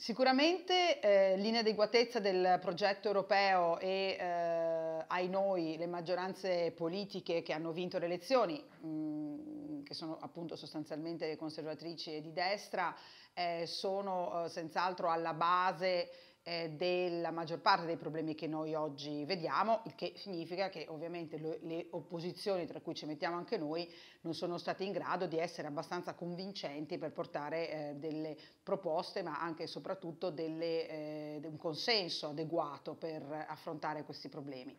Sicuramente eh, l'inadeguatezza del progetto europeo e eh, ai noi le maggioranze politiche che hanno vinto le elezioni, mh, mm, che sono appunto sostanzialmente conservatrici di destra, eh, sono eh, senz'altro alla base eh, della maggior parte dei problemi che noi oggi vediamo, il che significa che ovviamente lo, le opposizioni, tra cui ci mettiamo anche noi, non sono state in grado di essere abbastanza convincenti per portare eh, delle proposte, ma anche e soprattutto delle, eh, un consenso adeguato per affrontare questi problemi.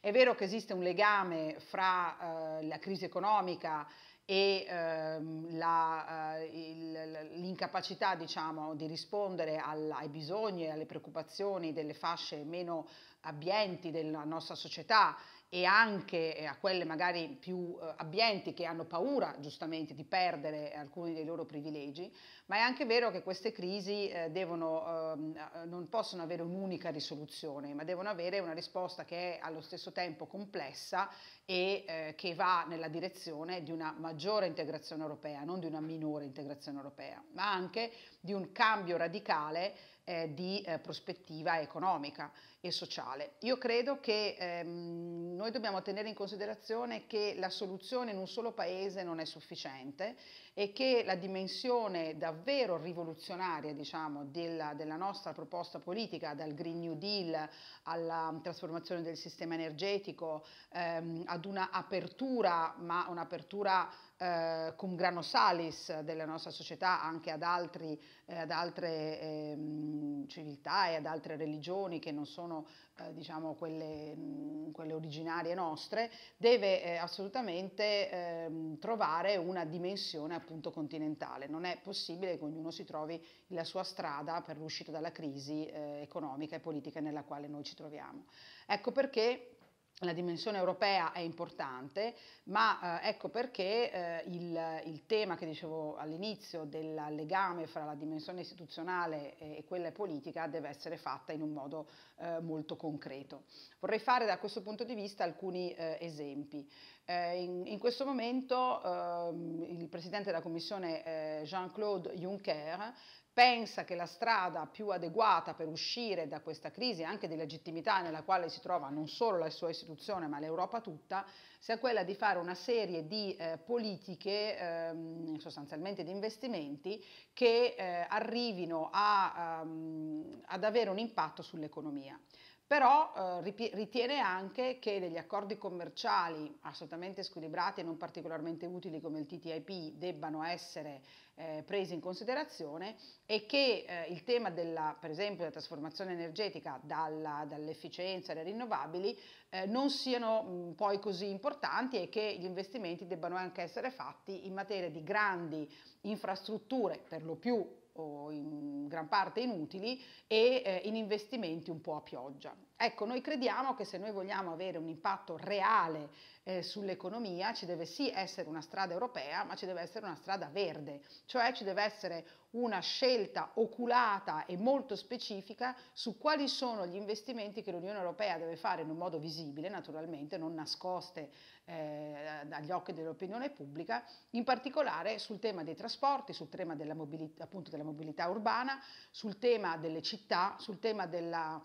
È vero che esiste un legame fra eh, la crisi economica e ehm, la, eh, il, l'incapacità diciamo, di rispondere al, ai bisogni e alle preoccupazioni delle fasce meno abbienti della nostra società e anche eh, a quelle magari più eh, abbienti che hanno paura giustamente di perdere eh, alcuni dei loro privilegi, ma è anche vero che queste crisi eh, devono, ehm, eh, non possono avere un'unica risoluzione, ma devono avere una risposta che è allo stesso tempo complessa e eh, che va nella direzione di una maggiore integrazione europea, non di una minore integrazione europea, ma anche di un cambio radicale eh, di eh, prospettiva economica e sociale. Io credo che ehm, noi dobbiamo tenere in considerazione che la soluzione in un solo paese non è sufficiente e che la dimensione davvero rivoluzionaria diciamo, della, della nostra proposta politica, dal Green New Deal alla trasformazione del sistema energetico, ehm, ad una apertura, ma un'apertura eh, cum grano salis della nostra società anche ad, altri, eh, ad altre eh, civiltà e ad altre religioni che non sono eh, diciamo quelle, mh, mm, quelle, originarie nostre, deve eh, assolutamente ehm, trovare una dimensione appunto continentale. Non è possibile che ognuno si trovi la sua strada per l'uscita dalla crisi eh, economica e politica nella quale noi ci troviamo. Ecco perché la dimensione europea è importante, ma eh, ecco perché eh, il, il, tema che dicevo all'inizio del legame fra la dimensione istituzionale e, e quella politica deve essere fatta in un modo eh, molto concreto. Vorrei fare da questo punto di vista alcuni eh, esempi. Eh, in, in, questo momento ehm, il Presidente della Commissione eh, Jean-Claude Juncker pensa che la strada più adeguata per uscire da questa crisi anche di legittimità nella quale si trova non solo la sua istituzione ma l'Europa tutta sia quella di fare una serie di eh, politiche ehm, sostanzialmente di investimenti che eh, arrivino a, um, ad avere un impatto sull'economia però eh, ritiene anche che degli accordi commerciali assolutamente squilibrati e non particolarmente utili come il TTIP debbano essere eh, presi in considerazione e che eh, il tema della, per esempio della trasformazione energetica dalla, dall'efficienza alle rinnovabili eh, non siano mh, mm, poi così importanti e che gli investimenti debbano anche essere fatti in materia di grandi infrastrutture per lo più o in gran parte inutili e eh, in investimenti un po' a pioggia. Ecco, noi crediamo che se noi vogliamo avere un impatto reale eh, sull'economia ci deve sì essere una strada europea, ma ci deve essere una strada verde, cioè ci deve essere una scelta oculata e molto specifica su quali sono gli investimenti che l'Unione Europea deve fare in un modo visibile, naturalmente non nascoste eh, dagli occhi dell'opinione pubblica, in particolare sul tema dei trasporti, sul tema della mobilità, appunto della mobilità urbana, sul tema delle città, sul tema della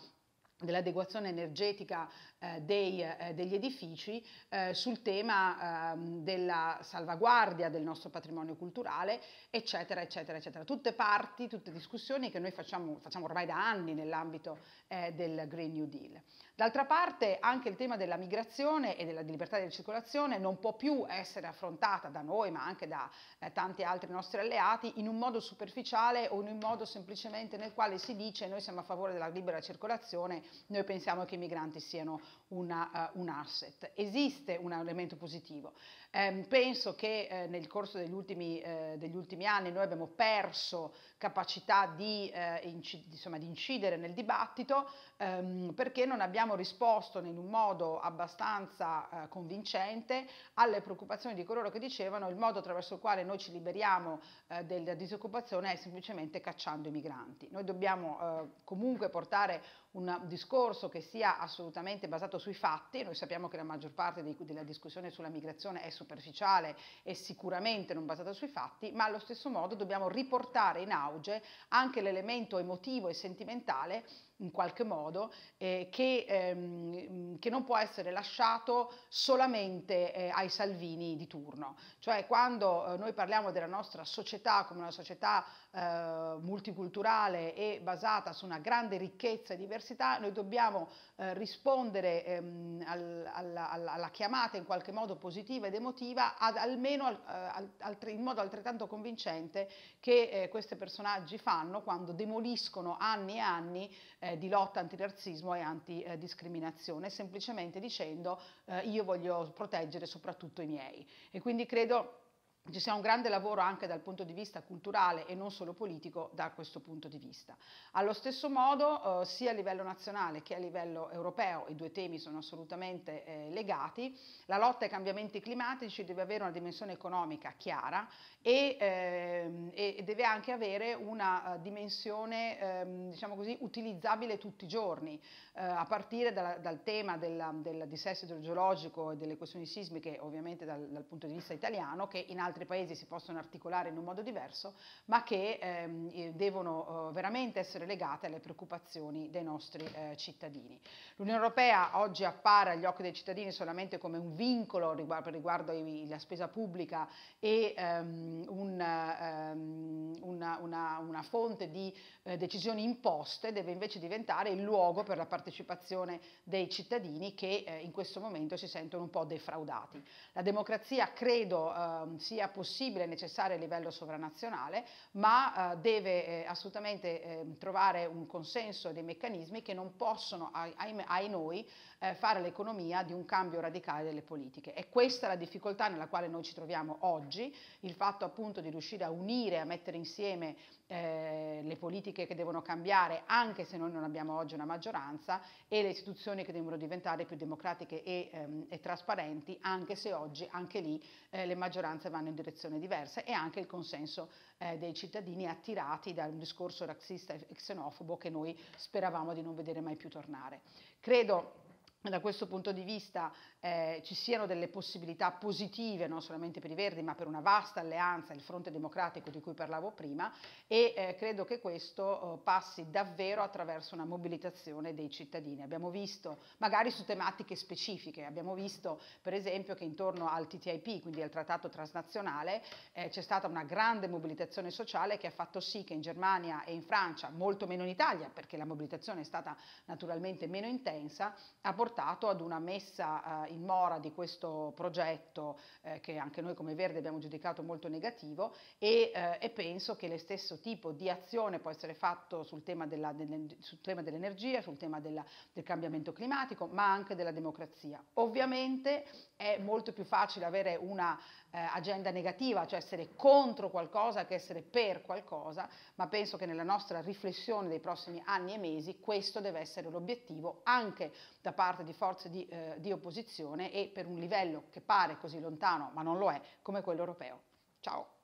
dell'adeguazione energetica eh, dei, eh, degli edifici eh, sul tema ehm, della salvaguardia del nostro patrimonio culturale, eccetera, eccetera, eccetera. Tutte parti, tutte discussioni che noi facciamo, facciamo ormai da anni nell'ambito eh, del Green New Deal. D'altra parte anche il tema della migrazione e della libertà di circolazione non può più essere affrontata da noi ma anche da eh, tanti altri nostri alleati in un modo superficiale o in un modo semplicemente nel quale si dice noi siamo a favore della libera circolazione, noi pensiamo che i migranti siano una, uh, un asset. Esiste un elemento positivo. Ehm, penso che eh, nel corso degli ultimi, eh, degli ultimi, anni noi abbiamo perso capacità di, eh, inci- insomma, di incidere nel dibattito ehm, perché non abbiamo risposto in un modo abbastanza eh, convincente alle preoccupazioni di coloro che dicevano il modo attraverso il quale noi ci liberiamo eh, della disoccupazione è semplicemente cacciando i migranti. Noi dobbiamo comunque portare un discorso che sia assolutamente basato sui fatti, noi sappiamo che la maggior parte di, della discussione sulla migrazione è superficiale e sicuramente non basata sui fatti, ma allo stesso modo dobbiamo riportare in auge anche l'elemento emotivo e sentimentale in qualche modo, eh, che, ehm, che, non può essere lasciato solamente eh, ai Salvini di turno. Cioè quando eh, noi parliamo della nostra società come una società eh, multiculturale e basata su una grande ricchezza e diversità, noi dobbiamo eh, rispondere ehm, al, alla, alla, chiamata in qualche modo positiva ed emotiva, ad, almeno al, eh, al, altri, in modo altrettanto convincente che questi personaggi fanno quando demoliscono anni e anni eh, di lotta antirazzismo e antidiscriminazione, semplicemente dicendo eh, io voglio proteggere soprattutto i miei. E quindi credo ci sia un grande lavoro anche dal punto di vista culturale e non solo politico da questo punto di vista. Allo stesso modo, eh, sia a livello nazionale che a livello europeo, i due temi sono assolutamente eh, legati, la lotta ai cambiamenti climatici deve avere una dimensione economica chiara e, ehm, e deve anche avere una eh, dimensione, ehm, diciamo così, utilizzabile tutti i giorni, eh, a partire da, dal tema della, del dissesto idrogeologico e delle questioni sismiche, ovviamente dal, dal punto di vista italiano, che in altri altri paesi si possono articolare in un modo diverso, ma che ehm, devono eh, veramente essere legate alle preoccupazioni dei nostri eh, cittadini. L'Unione Europea oggi appare agli occhi dei cittadini solamente come un vincolo riguardo, riguardo alla spesa pubblica e ehm, un, ehm, una, una, una, fonte di eh, decisioni imposte, deve invece diventare il luogo per la partecipazione dei cittadini che eh, in questo momento si sentono un po' defraudati. La democrazia credo ehm, sia sia possibile e necessario a livello sovranazionale, ma eh, deve eh, assolutamente eh, trovare un consenso dei meccanismi che non possono, ai, ai noi, eh, fare l'economia di un cambio radicale delle politiche. E questa è la difficoltà nella quale noi ci troviamo oggi, il fatto appunto di riuscire a unire, a mettere insieme eh, le politiche che devono cambiare, anche se noi non abbiamo oggi una maggioranza, e le istituzioni che devono diventare più democratiche e, ehm, e trasparenti, anche se oggi, anche lì, eh, le maggioranze vanno in direzione diversa e anche il consenso eh, dei cittadini attirati da un discorso razzista e xenofobo che noi speravamo di non vedere mai più tornare. Credo da questo punto di vista eh, ci siano delle possibilità positive non solamente per i Verdi ma per una vasta alleanza, il fronte democratico di cui parlavo prima e eh, credo che questo eh, passi davvero attraverso una mobilitazione dei cittadini. Abbiamo visto magari su tematiche specifiche, abbiamo visto per esempio che intorno al TTIP, quindi al trattato transnazionale, eh, c'è stata una grande mobilitazione sociale che ha fatto sì che in Germania e in Francia, molto meno in Italia perché la mobilitazione è stata naturalmente meno intensa, ha portato portato ad una messa eh, in mora di questo progetto eh, che anche noi come Verde abbiamo giudicato molto negativo e, eh, e penso che lo stesso tipo di azione può essere fatto sul tema, della, del, sul tema dell'energia, sul tema della, del cambiamento climatico, ma anche della democrazia. Ovviamente è molto più facile avere una eh, agenda negativa, cioè essere contro qualcosa che essere per qualcosa, ma penso che nella nostra riflessione dei prossimi anni e mesi questo deve essere l'obiettivo anche da parte di forze di, eh, di opposizione e per un livello che pare così lontano, ma non lo è, come quello europeo. Ciao!